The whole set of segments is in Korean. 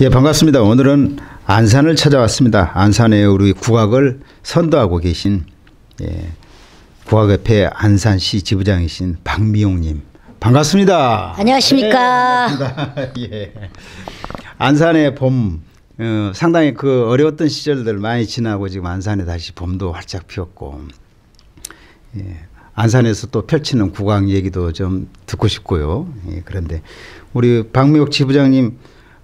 예, 반갑습니다. 오늘은 안산을 찾아왔습니다. 안산에 우리 국악을 선도하고 계신 예, 국악협회 안산시 지부장이신 박미용님 반갑습니다. 안녕하십니까. 예, 예. 안산의 봄 어, 상당히 그 어려웠던 시절들 많이 지나고 지금 안산에 다시 봄도 활짝 피었고 예, 안산에서 또 펼치는 국악 얘기도 좀 듣고 싶고요. 예, 그런데 우리 박미옥 지부장님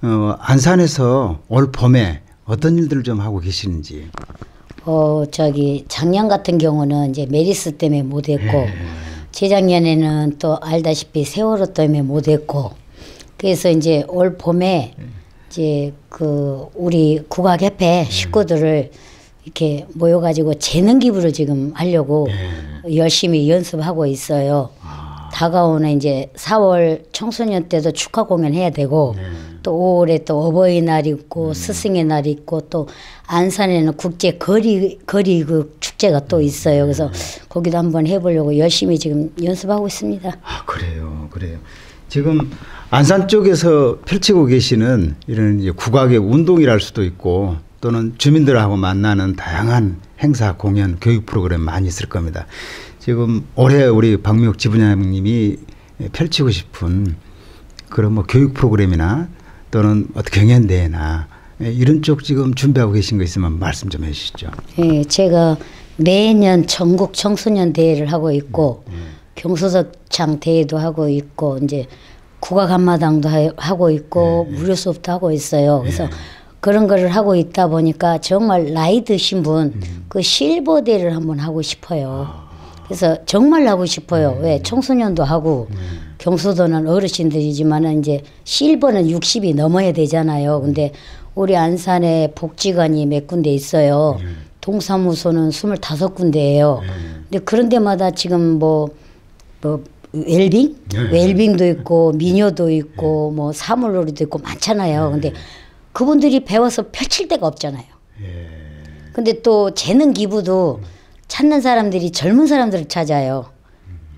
어, 안산에서 올 봄에 어떤 일들을 좀 하고 계시는지. 어 저기 작년 같은 경우는 이제 메리스 때문에 못했고 예. 재작년에는 또 알다시피 세월호 때문에 못했고 그래서 이제 올 봄에 이제 그 우리 국악협회 예. 식구들을 이렇게 모여가지고 재능 기부를 지금 하려고 예. 열심히 연습하고 있어요. 아. 다가오는 이제 4월 청소년 때도 축하 공연 해야 되고 네. 또 5월에 또 어버이날 있고 음. 스승의 날 있고 또 안산에는 국제 거리 거리 그 축제가 또 음. 있어요. 그래서 네. 거기도 한번 해보려고 열심히 지금 연습하고 있습니다. 아 그래요, 그래요. 지금 안산 쪽에서 펼치고 계시는 이런 이제 국악의 운동이랄 수도 있고 또는 주민들하고 만나는 다양한 행사, 공연, 교육 프로그램 많이 있을 겁니다. 지금 올해 우리 박미옥 지부장님이 펼치고 싶은 그런 뭐 교육 프로그램이나 또는 어떤 경연대회나 이런 쪽 지금 준비하고 계신 거 있으면 말씀 좀 해주시죠. 예, 제가 매년 전국 청소년 대회를 하고 있고 음, 음. 경서장 대회도 하고 있고 이제 국악 한마당도 하고 있고 예, 예. 무료 수업도 하고 있어요. 그래서 예. 그런 거를 하고 있다 보니까 정말 나이 드신 분그 음. 그 실버 대를 한번 하고 싶어요. 아. 그래서 정말 하고 싶어요. 네. 왜 청소년도 하고 네. 경소도는 어르신들이지만은 이제 실버는 60이 넘어야 되잖아요. 근데 우리 안산에 복지관이 몇 군데 있어요. 네. 동사무소는 25군데예요. 근데 그런 데마다 지금 뭐뭐 뭐 웰빙? 네. 웰빙도 있고 미녀도 있고 뭐 사물놀이도 있고 많잖아요. 근데 네. 그분들이 배워서 펼칠 데가 없잖아요. 예. 근데 또 재능 기부도 음. 찾는 사람들이 젊은 사람들을 찾아요.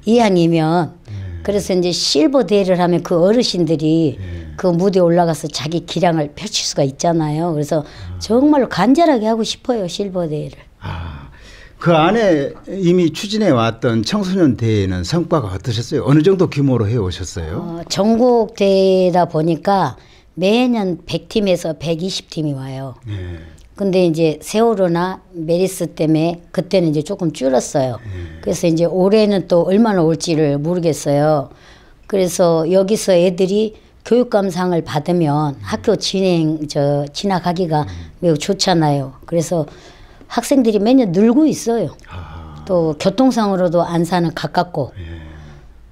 이왕이면 예. 그래서 이제 실버 대회를 하면 그 어르신들이 예. 그 무대에 올라가서 자기 기량을 펼칠 수가 있잖아요. 그래서 정말로 간절하게 하고 싶어요 실버 대회를. 아, 그 안에 이미 추진해 왔던 청소년 대회는 성과가 어떠셨어요? 어느 정도 규모로 해 오셨어요? 어, 전국 대회다 보니까 매년 100팀에서 120팀이 와요. 예. 근데 이제 세월호나 메리스 때문에 그때는 이제 조금 줄었어요. 음. 그래서 이제 올해는 또 얼마나 올지를 모르겠어요. 그래서 여기서 애들이 교육감상을 받으면 음. 학교 진행 저지나가기가 음. 매우 좋잖아요. 그래서 학생들이 매년 늘고 있어요. 아. 또 교통상으로도 안산은 가깝고 예.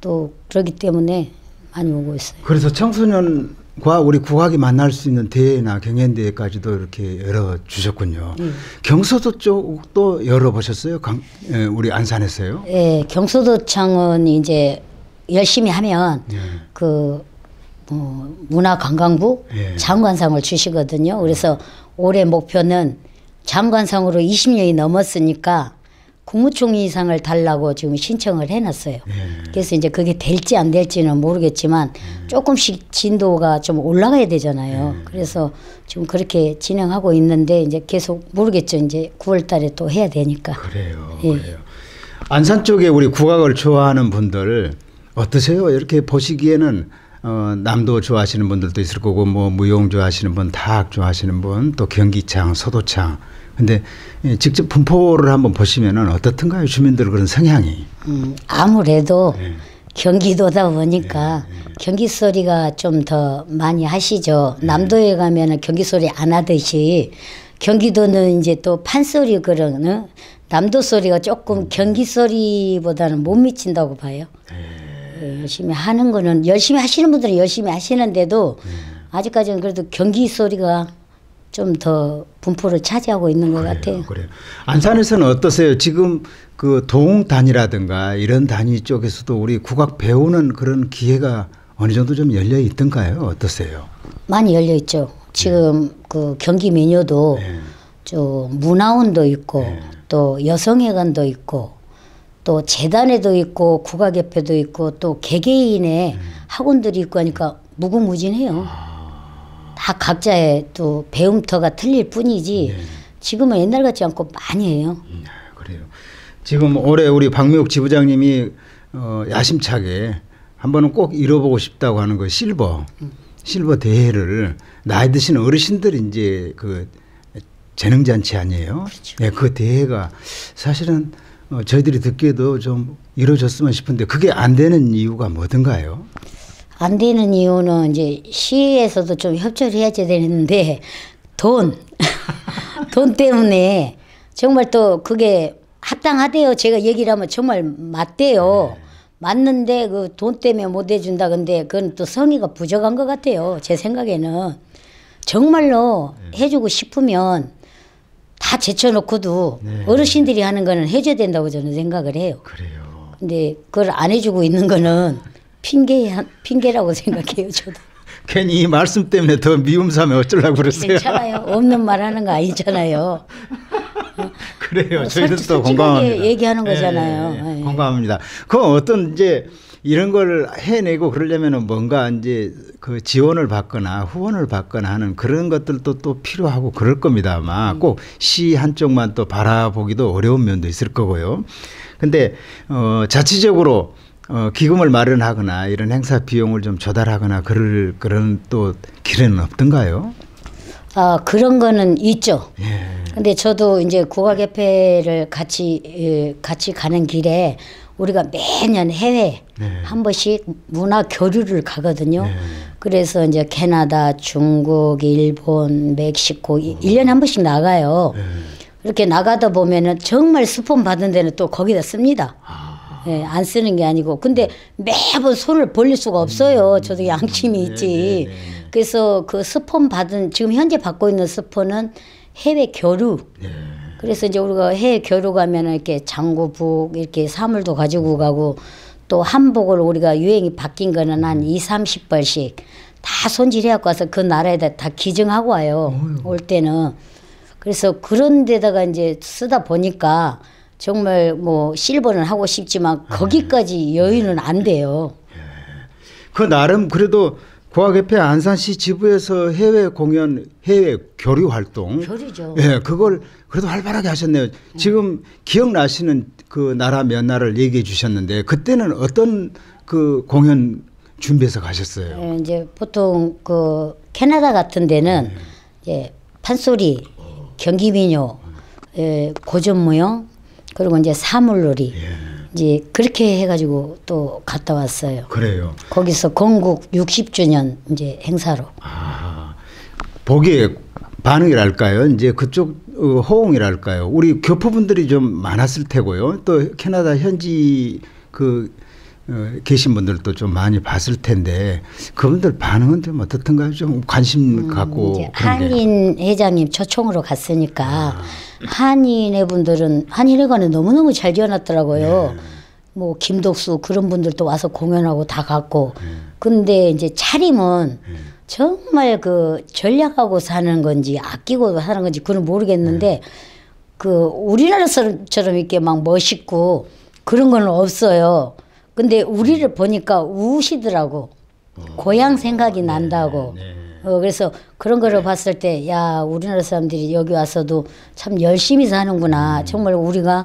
또 그렇기 때문에 많이 오고 있어요. 그래서 청소년 과 우리 국악이 만날 수 있는 대회나 경연대회까지도 이렇게 열어주셨군요. 네. 경서도 쪽도 열어보셨어요? 강, 에, 예, 우리 안산에서요? 예, 경서도창은 이제 열심히 하면 네. 그 어, 문화관광부 장관상을 주시거든요. 그래서 올해 목표는 장관상으로 20년이 넘었으니까 국무총리 이상을 달라고 지금 신청을 해놨어요. 음. 그래서 이제 그게 될지 안 될지는 모르겠지만 음. 조금씩 진도가 좀 올라가야 되잖아요. 음. 그래서 지금 그렇게 진행하고 있는데 이제 계속 모르겠죠. 이제 9월달에 또 해야 되니까. 그래요. 예. 그래요. 안산 쪽에 우리 국악을 좋아하는 분들 어떠세요? 이렇게 보시기에는 어, 남도 좋아하시는 분들도 있을 거고 뭐 무용 좋아하시는 분, 다학 좋아하시는 분, 또 경기창, 서도창 근데 직접 분포를 한번 보시면은 어떻든가요 주민들 그런 성향이? 음, 아무래도 네. 경기도다 보니까 네, 네. 경기 소리가 좀 더 많이 하시죠. 남도에 가면은 경기 소리 안 하듯이 경기도는 이제 또 판소리 그런 남도 소리가 조금 음. 경기 소리보다는 못 미친다고 봐요. 열심히 하는 거는 열심히 하시는 분들은 열심히 하시는데도 아직까지는 그래도 경기 소리가 좀더 분포를 차지하고 있는 것 그래요, 같아요. 그래요. 안산에서는 어떠세요? 지금 그 동단이라든가 이런 단위 쪽에서도 우리 국악 배우는 그런 기회가 어느 정도 좀 열려 있던가요? 어떠세요? 많이 열려 있죠. 지금 네. 그 경기 메뉴도 네. 문화원도 있고 네. 또 여성회관도 있고 또 재단에도 있고 국악협회도 있고 또 개개인의 음. 학원들이 있고 하니까 네. 무궁무진해요. 아. 다 각자의 또 배움터가 틀릴 뿐이지 네. 지금은 옛날 같지 않고 많이 해요. 음, 아, 그래요. 지금 올해 우리 박미옥 지부장님이 어, 야심차게 한 번은 꼭 이뤄보고 싶다고 하는 그 실버 실버 대회를 나이 드신 어르신들 이제 그 재능 잔치 아니에요? 그렇죠. 네, 그 대회가 사실은 어, 저희들이 듣기에도 좀 이루어졌으면 싶은데 그게 안 되는 이유가 뭐든가요? 안 되는 이유는 이제 시에서도 좀 협조를 해야 지 되는데 돈, 돈 때문에 정말 또 그게 합당하대요. 제가 얘기를 하면 정말 맞대요. 네. 맞는데 그 돈 때문에 못 해준다 근데 그건 또 성의가 부족한 것 같아요. 제 생각에는 정말로 네. 해주고 싶으면 다 제쳐놓고도 네. 어르신들이 하는 거는 해줘야 된다고 저는 생각을 해요. 그래요. 근데 그걸 안 해주고 있는 거는 핑계 핑계라고 생각해요 저도. 괜히 이 말씀 때문에 더 미움 삼에 어쩌려고 그랬어요. 괜찮아요. 없는 말 하는 거 아니잖아요. 그래요. 저희는 또 건강합니다. 얘기하는 예, 거잖아요. 예, 예, 예. 건강합니다. 그 어떤 이제 이런 걸 해내고 그러려면은 뭔가 이제 그 지원을 받거나 후원을 받거나 하는 그런 것들도 또 필요하고 그럴 겁니다. 아마 음. 꼭시 한쪽만 또 바라보기도 어려운 면도 있을 거고요. 근데 어 자체적으로 어, 기금을 마련하거나 이런 행사 비용을 좀 조달하거나 그럴 그런 또 길은 없던가요? 아 그런 거는 있죠. 예. 근데 저도 이제 국악협회를 같이 예, 같이 가는 길에 우리가 매년 해외 네. 한 번씩 문화 교류를 가거든요. 네. 그래서 이제 캐나다, 중국, 일본, 멕시코 어. 일년에한 번씩 나가요. 네. 이렇게 나가다 보면은 정말 스폰 받은 데는 또 거기다 씁니다. 아. 예, 안 쓰는 게 아니고 근데 매번 손을 벌릴 수가 없어요. 음. 저도 양심이 네, 있지. 네, 네, 네. 그래서 그 스폰 받은 지금 현재 받고 있는 스폰은 해외 교류. 네. 그래서 이제 우리가 해외 교류 가면 이렇게 장구복 이렇게 사물도 가지고 가고 또 한복을 우리가 유행이 바뀐 거는 한 2, 30벌씩 다 손질해 갖고 와서 그 나라에다 다 기증하고 와요. 어휴. 올 때는. 그래서 그런 데다가 이제 쓰다 보니까 정말 뭐 실버는 하고 싶지만 네. 거기까지 네. 여유는 안 네. 돼요. 예. 그 나름 그래도 고학협회 안산시 지부에서 해외 공연, 해외 교류 활동. 교류죠. 예, 그걸 그래도 활발하게 하셨네요. 지금 기억나시는 그 나라 몇 나라를 얘기해 주셨는데 그때는 어떤 그 공연 준비해서 가셨어요? 예, 이제 보통 그 캐나다 같은 데는 어. 어. 예. 예 판소리, 경기민요, 고전무용, 그리고 이제 사물놀이. 예. 이제 그렇게 해가지고 또 갔다 왔어요. 그래요. 거기서 건국 60주년 이제 행사로. 아, 보기에 반응이랄까요? 이제 그쪽 어, 호응이랄까요? 우리 교포분들이 좀 많았을 테고요. 또 캐나다 현지 그 어, 계신 분들도 좀 많이 봤을 텐데 그분들 반응은 좀 어떻던가요? 좀 관심 음, 갖고 한인 회장님 초청으로 갔으니까 아. 한인의 분들은 한인회관에 너무 너무 잘 지어놨더라고요. 네. 뭐 김덕수 그런 분들도 와서 공연하고 다 갔고 네. 근데 이제 차림은 네. 정말 그 전략하고 사는 건지 아끼고 사는 건지 그건 모르겠는데 네. 그 우리나라처럼 이렇게 막 멋있고 그런 건 없어요. 근데 우리를 보니까 우시더라고. 어. 고향 생각이 난다고. 네, 네. 어, 그래서 그런 거를 네. 봤을 때, 야, 우리나라 사람들이 여기 와서도 참 열심히 사는구나. 음. 정말 우리가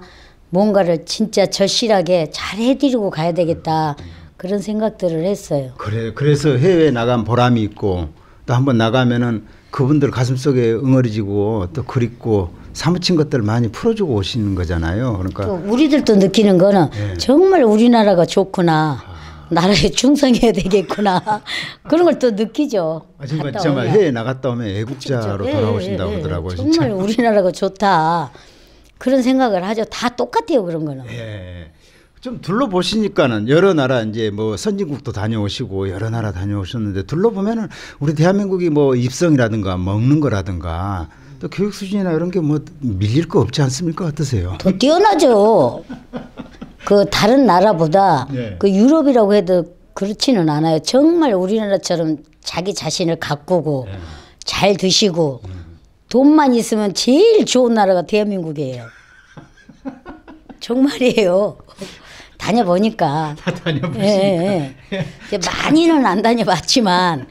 뭔가를 진짜 절실하게 잘 해드리고 가야 되겠다. 음. 음. 그런 생각들을 했어요. 그래, 그래서 해외에 나간 보람이 있고, 또 한 번 나가면은 그분들 가슴 속에 응어리지고 또 그립고 사무친 것들 많이 풀어주고 오시는 거잖아요. 그러니까 우리들도 느끼는 거는 네. 정말 우리나라가 좋구나. 아. 나라에 충성해야 되겠구나 그런 걸 또 느끼죠. 아, 정말, 정말 해외 나갔다 오면 애국자로 예, 예, 진짜. 돌아오신다고 그러더라고요 예, 정말 우리나라가 좋다 그런 생각을 하죠. 다 똑같아요 그런 거는. 예. 좀 둘러보시니까는 여러 나라 이제 뭐 선진국도 다녀오시고 여러 나라 다녀오셨는데 둘러보면은 우리 대한민국이 뭐 입성이라든가 먹는 거라든가 또 교육 수준이나 이런 게 뭐 밀릴 거 없지 않습니까? 어떠세요? 더 뛰어나죠. 그 다른 나라보다 네. 그 유럽이라고 해도 그렇지는 않아요. 정말 우리나라처럼 자기 자신을 가꾸고 네. 잘 드시고 음. 돈만 있으면 제일 좋은 나라가 대한민국이에요. 정말이에요. 다녀보니까. 다다녀보니까 예, 예. 많이는 안 다녀봤지만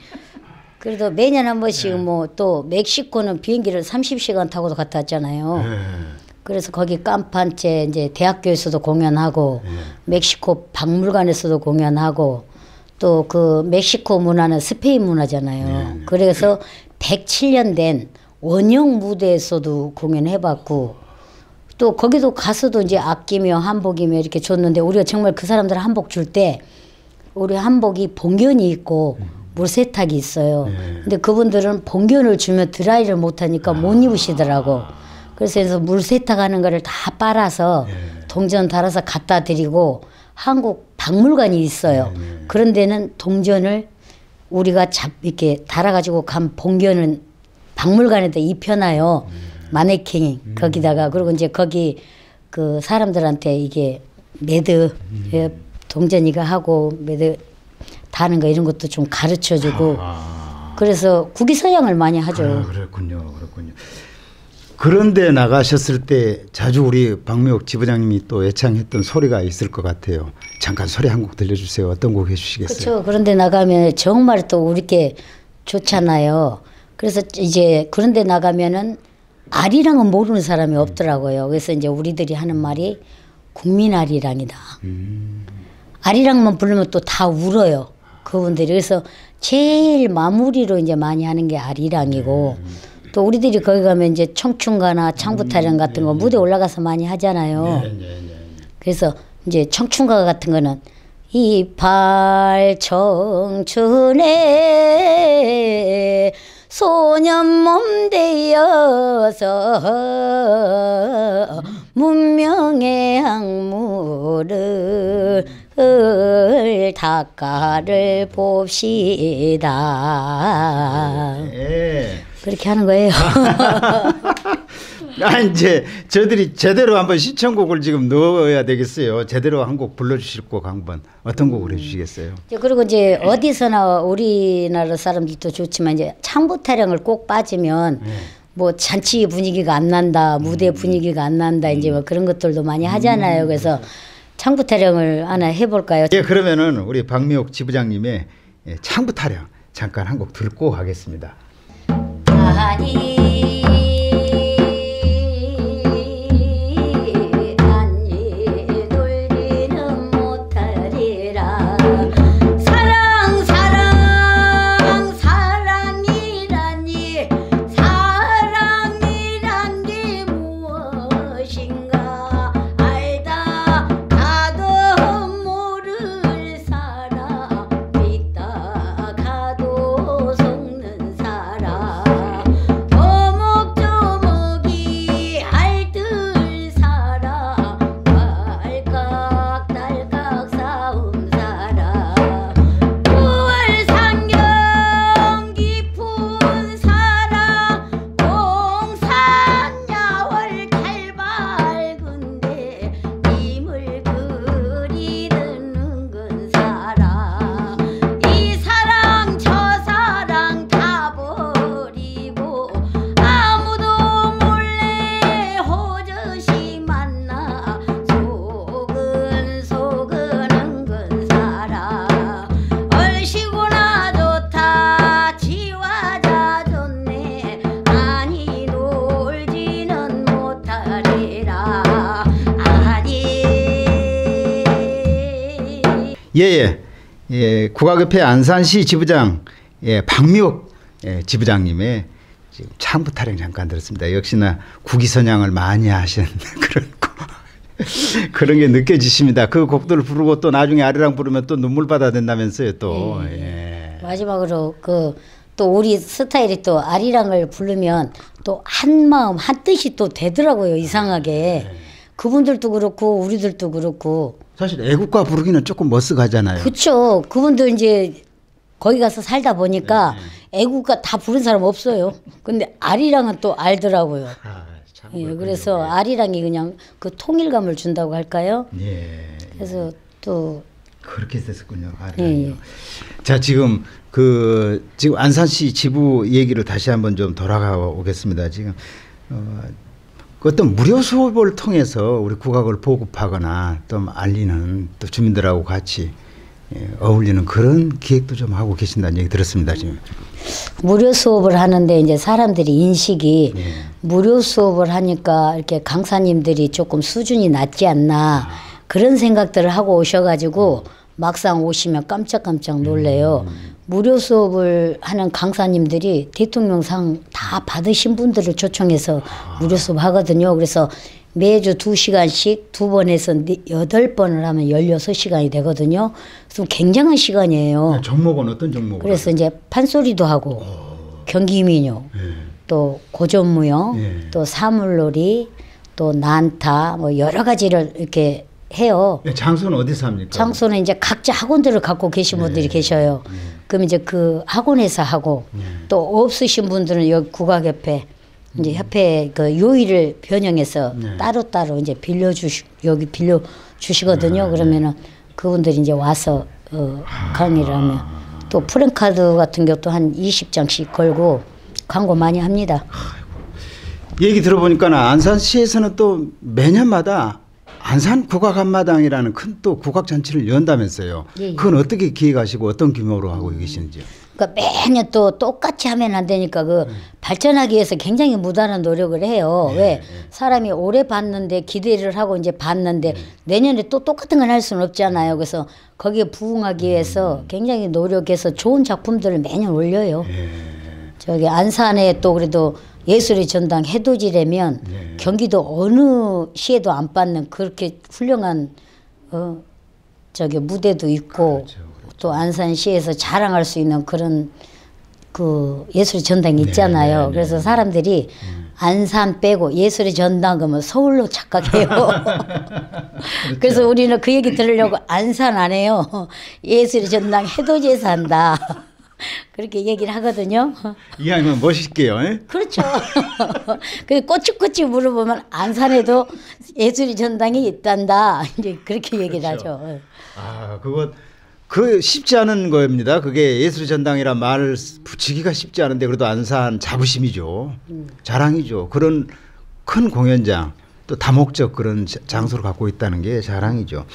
그래도 매년 한 번씩 네. 뭐또 멕시코는 비행기를 30시간 타고도 갔다 왔잖아요. 네. 그래서 거기 깜판째 이제 대학교에서도 공연하고 네. 멕시코 박물관에서도 공연하고 또 그 멕시코 문화는 스페인 문화잖아요. 네, 네. 그래서 107년 된 원형 무대에서도 공연해봤고 또 거기도 가서도 이제 악기며 한복이며 이렇게 줬는데 우리가 정말 그 사람들 한복 줄 때 우리 한복이 봉견이 있고 음. 물세탁이 있어요. 예. 근데 그분들은 봉견을 주면 드라이를 못하니까 아. 못 입으시더라고. 그래서 그서 물세탁하는 거를 다 빨아서 예. 동전 달아서 갖다 드리고 한국 박물관이 있어요. 예. 예. 그런 데는 동전을 우리가 잡 이렇게 달아가지고 간 봉견은 박물관에다 입혀놔요. 음. 마네킹 음. 거기다가 그리고 이제 거기 그 사람들한테 이게 매드 음. 예, 동전이가 하고 매드 다는 거 이런 것도 좀 가르쳐 주고 아, 아. 그래서 국기 서양을 많이 하죠. 아, 그렇군요. 그렇군요. 그런데 나가셨을 때 자주 우리 박미옥 지부장님이 또 애창했던 소리가 있을 것 같아요. 잠깐 소리 한 곡 들려주세요. 어떤 곡 해주시겠어요? 그렇죠. 그런데 나가면 정말 또 우리께 좋잖아요. 그래서 이제 그런데 나가면은 아리랑은 모르는 사람이 없더라고요. 그래서 이제 우리들이 하는 말이 국민 아리랑이다. 음. 아리랑만 부르면 또 다 울어요. 그분들이 그래서 제일 마무리로 이제 많이 하는 게 아리랑이고 음. 또 우리들이 거기 가면 이제 청춘가나 창부타령 음, 같은 네, 거 네. 무대 올라가서 많이 하잖아요. 그래서 이제 청춘가 같은 거는 이발 청춘에 소년 몸되어서 음. 문명의 항물을 을 닦아를 봅시다. 네. 그렇게 하는 거예요. 아 이제 저들이 제대로 한번 신청곡을 지금 넣어야 되겠어요. 제대로 한 곡 불러주실 곡 한번 어떤 곡을 음. 해주시겠어요? 그리고 이제 어디서나 우리나라 사람들도 좋지만 이제 창부 타령을 꼭 빠지면 네. 뭐 잔치 분위기가 안 난다, 무대 음. 분위기가 안 난다 이제 음. 뭐 그런 것들도 많이 하잖아요. 그래서 음. 창부 타령을 하나 해볼까요? 예, 그러면은 우리 박미옥 지부장님의 예, 창부 타령 잠깐 한 곡 듣고 가겠습니다. 아니. 국악협회 안산시 지부장 예, 박미옥 예, 지부장님의 지금 창부 타령 잠깐 들었습니다. 역시나 국기선양을 많이 하신 그런 그런 게 느껴지십니다. 그 곡들을 부르고 또 나중에 아리랑 부르면 또 눈물 받아 된다면서요 또. 네. 예. 마지막으로 그 또 우리 스타일이 또 아리랑을 부르면 또 한 마음 한 뜻이 또 되더라고요 이상하게. 네. 그분들도 그렇고 우리들도 그렇고 사실 애국가 부르기는 조금 머쓱하잖아요. 그렇죠. 그분들 이제 거기 가서 살다 보니까 네, 애국가 다 부른 사람 없어요. 근데 아리랑은 또 알더라고요. 아, 예, 그래서 네. 아리랑이 그냥 그 통일감을 준다고 할까요? 예. 그래서 또 그렇게 됐었군요. 아리랑이요. 예. 예. 자 지금 그 지금 안산시 지부 얘기를 다시 한번 좀 돌아가 오겠습니다. 지금 어, 그 어떤 무료 수업을 통해서 우리 국악을 보급하거나 또 알리는 또 주민들하고 같이 예, 어울리는 그런 기획도 좀 하고 계신다는 얘기 들었습니다 지금. 무료 수업을 하는데 이제 사람들이 인식이 예. 무료 수업을 하니까 이렇게 강사님들이 조금 수준이 낮지 않나 아. 그런 생각들을 하고 오셔가지고 막상 오시면 깜짝깜짝 놀래요. 음. 무료 수업을 하는 강사님들이 대통령상 다 받으신 분들을 초청해서 아. 무료 수업 하거든요. 그래서 매주 2시간씩두번해서8 번을 하면 1 6 시간이 되거든요. 그래서 굉장한 시간이에요. 네, 종목은 어떤 종목? 그래서 하 이제 판소리도 하고 어. 경기민요, 네. 예. 또 고전무용, 네. 또 사물놀이, 또 난타 뭐 여러 가지를 이렇게 해요. 네, 장소는 어디서 합니까? 장소는 이제 각자 학원들을 갖고 계신 네. 분들이 계셔요. 네. 그럼 이제 그 학원에서 하고 네. 또 없으신 분들은 여기 국악협회 이제 음. 협회 그 요일을 변형해서 네. 따로 따로 이제 빌려 주시 여기 빌려 주시거든요. 네, 그러면은 그분들이 이제 와서 어, 강의를 아. 하면 또 프랜카드 같은 것도 한 20장씩 걸고 광고 많이 합니다. 아이고. 얘기 들어보니까 안산시에서는 또 매년마다 안산 국악 한마당이라는 큰 또 국악 잔치를 연다면서요. 예, 예. 그건 어떻게 기획하시고 어떤 규모로 하고 계시는지요? 그러니까 매년 또 똑같이 하면 안 되니까 그 음. 발전하기 위해서 굉장히 무단한 노력을 해요. 예, 왜 예. 사람이 오래 봤는데 기대를 하고 이제 봤는데 예. 내년에 또 똑같은 걸 할 수는 없잖아요. 그래서 거기에 부응하기 위해서 음. 굉장히 노력해서 좋은 작품들을 매년 올려요. 저기 안산에 또 그래도 예술의 전당 해돋이라면 예. 경기도 어느 시에도 안 받는 그렇게 훌륭한 어 저기 무대도 있고 그렇죠, 그렇죠. 또 안산시에서 자랑할 수 있는 그런 그 예술의 전당이 네, 있잖아요. 네, 네, 그래서 사람들이 네. 안산 빼고 예술의 전당 그러면 서울로 착각해요. 그렇죠. 그래서 우리는 그 얘기 들으려고 안산 안 해요. 예술의 전당 해돋이에서 한다. 그렇게 얘기를 하거든요. 이왕이면 멋있게요. 에? 예? 그렇죠. 그 꼬치꼬치 물어보면 안산에도 예술의 전당이 있단다. 이제 그렇게 얘기를 그렇죠. 하죠. 예. 아, 그거 그 쉽지 않은 거입니다. 그게 예술의 전당이라 말을 붙이기가 쉽지 않은데 그래도 안산 자부심이죠. 음. 자랑이죠. 그런 큰 공연장 또 다목적 그런 장소를 갖고 있다는 게 자랑이죠.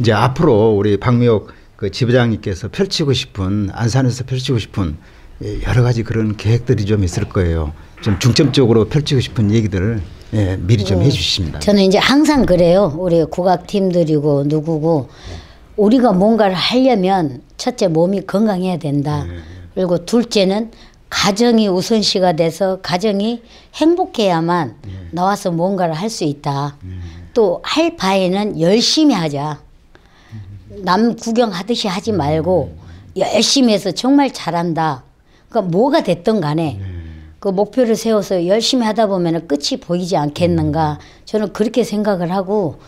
이제 앞으로 우리 박미옥 그 지부장님께서 펼치고 싶은 안산에서 펼치고 싶은 예, 여러 가지 그런 계획들이 좀 있을 거예요. 좀 중점적으로 펼치고 싶은 얘기들을 예, 미리 좀 네. 해주십니다. 저는 이제 항상 그래요. 우리 국악 팀들이고 누구고 우리가 뭔가를 하려면 첫째 몸이 건강해야 된다. 네, 네. 그리고 둘째는 가정이 우선시가 돼서 가정이 행복해야만 네. 나와서 뭔가를 할 수 있다. 네. 또할 바에는 열심히 하자. 남 구경하듯이 하지 말고 열심히 해서 정말 잘한다. 그러니까 뭐가 됐든 간에 네. 그 목표를 세워서 열심히 하다 보면 끝이 보이지 않겠는가. 음. 저는 그렇게 생각을 하고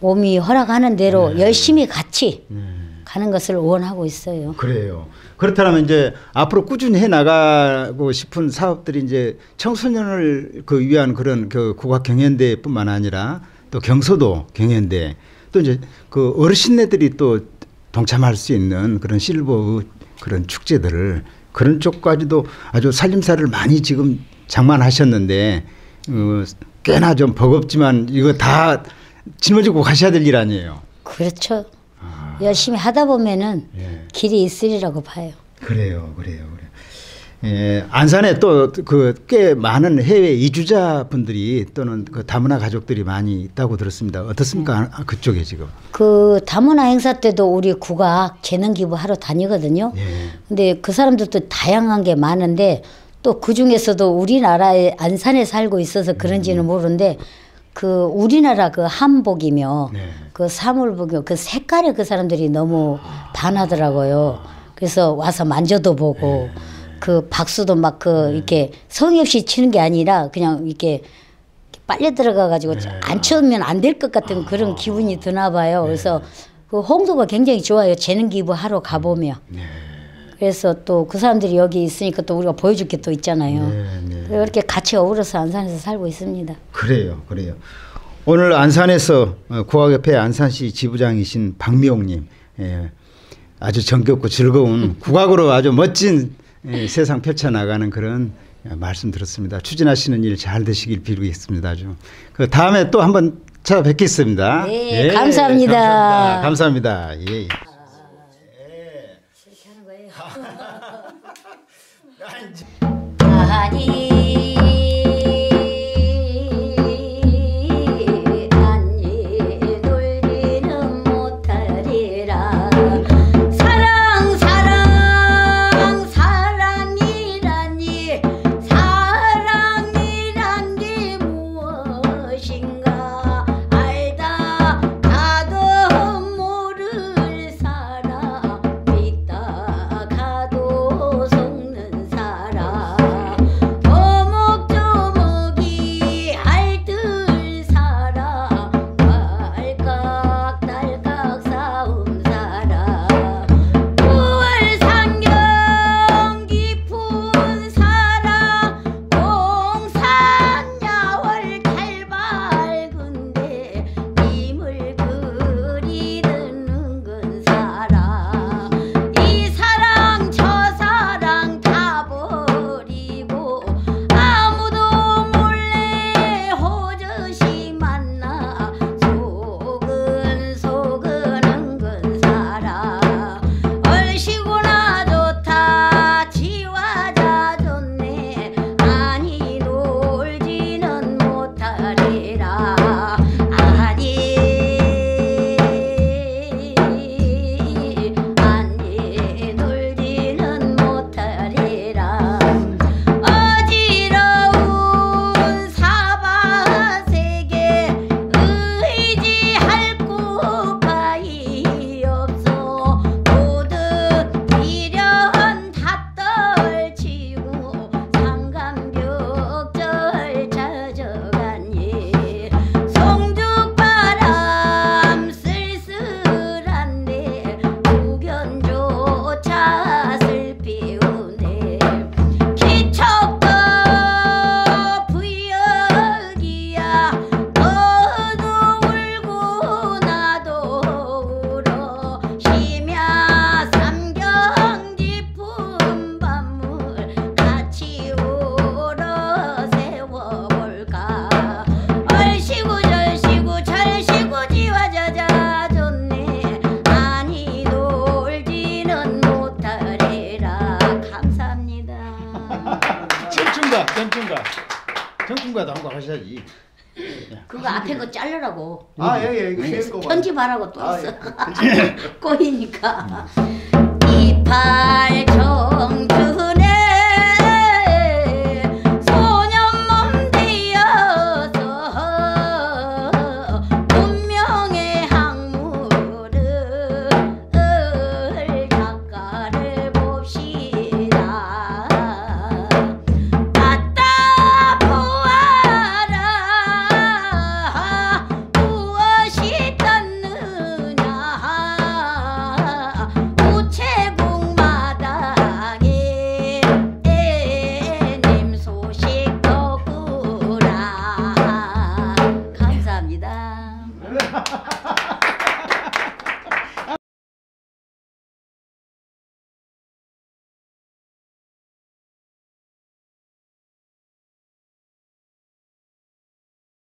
몸이 허락하는 대로 네. 열심히 같이 음. 가는 것을 원하고 있어요. 그래요. 그렇다면 이제 앞으로 꾸준히 해 나가고 싶은 사업들이 이제 청소년을 그 위한 그런 그 국악 경연대회뿐만 아니라 또경서도 경연대 또 이제 그 어르신네들이 또 동참할 수 있는 그런 실버 그런 축제들을 그런 쪽까지도 아주 살림살을 많이 지금 장만하셨는데 어, 꽤나 좀 버겁지만 이거 다 짊어지고 가셔야 될 일 아니에요. 그렇죠. 아. 열심히 하다 보면은 예. 길이 있으리라고 봐요. 그래요, 그래요, 그래요. 예, 안산에 또 그 꽤 많은 해외 이주자 분들이 또는 그 다문화 가족들이 많이 있다고 들었습니다. 어떻습니까? 네. 그쪽에 지금. 그 다문화 행사 때도 우리 국악 재능 기부하러 다니거든요. 예. 근데 그 사람들도 다양한 게 많은데 또 그 중에서도 우리나라에 안산에 살고 있어서 그런지는 음. 모르는데 그 우리나라 그 한복이며 네. 그 사물복이며 그 색깔에 그 사람들이 너무 아. 반하더라고요. 그래서 와서 만져도 보고 네. 그 박수도 막그 네. 이렇게 성의 없이 치는 게 아니라 그냥 이렇게 빨려 들어가가지고 네. 안 치우면 안 될 것 같은 아. 그런 기분이 드나 봐요. 네. 그래서 그 홍도가 굉장히 좋아요. 재능 기부하러 가보며. 네. 그래서 또 그 사람들이 여기 있으니까 또 우리가 보여줄 게 또 있잖아요. 네, 네. 이렇게 같이 어우러서 안산에서 살고 있습니다. 그래요, 그래요. 오늘 안산에서 국악협회 어, 안산시 지부장이신 박미옥님 예, 아주 정겹고 즐거운 국악으로 아주 멋진 예, 세상 펼쳐나가는 그런 말씀 들었습니다. 추진하시는 일 잘 되시길 빌겠습니다. 그 다음에 또 한번 찾아뵙겠습니다. 네, 예, 예 감사합니다. 감사합니다. 감사합니다. 예. 예. 아, 아니. 하라고 또 아, 있어. 예. 꼬이니까. 음. 이파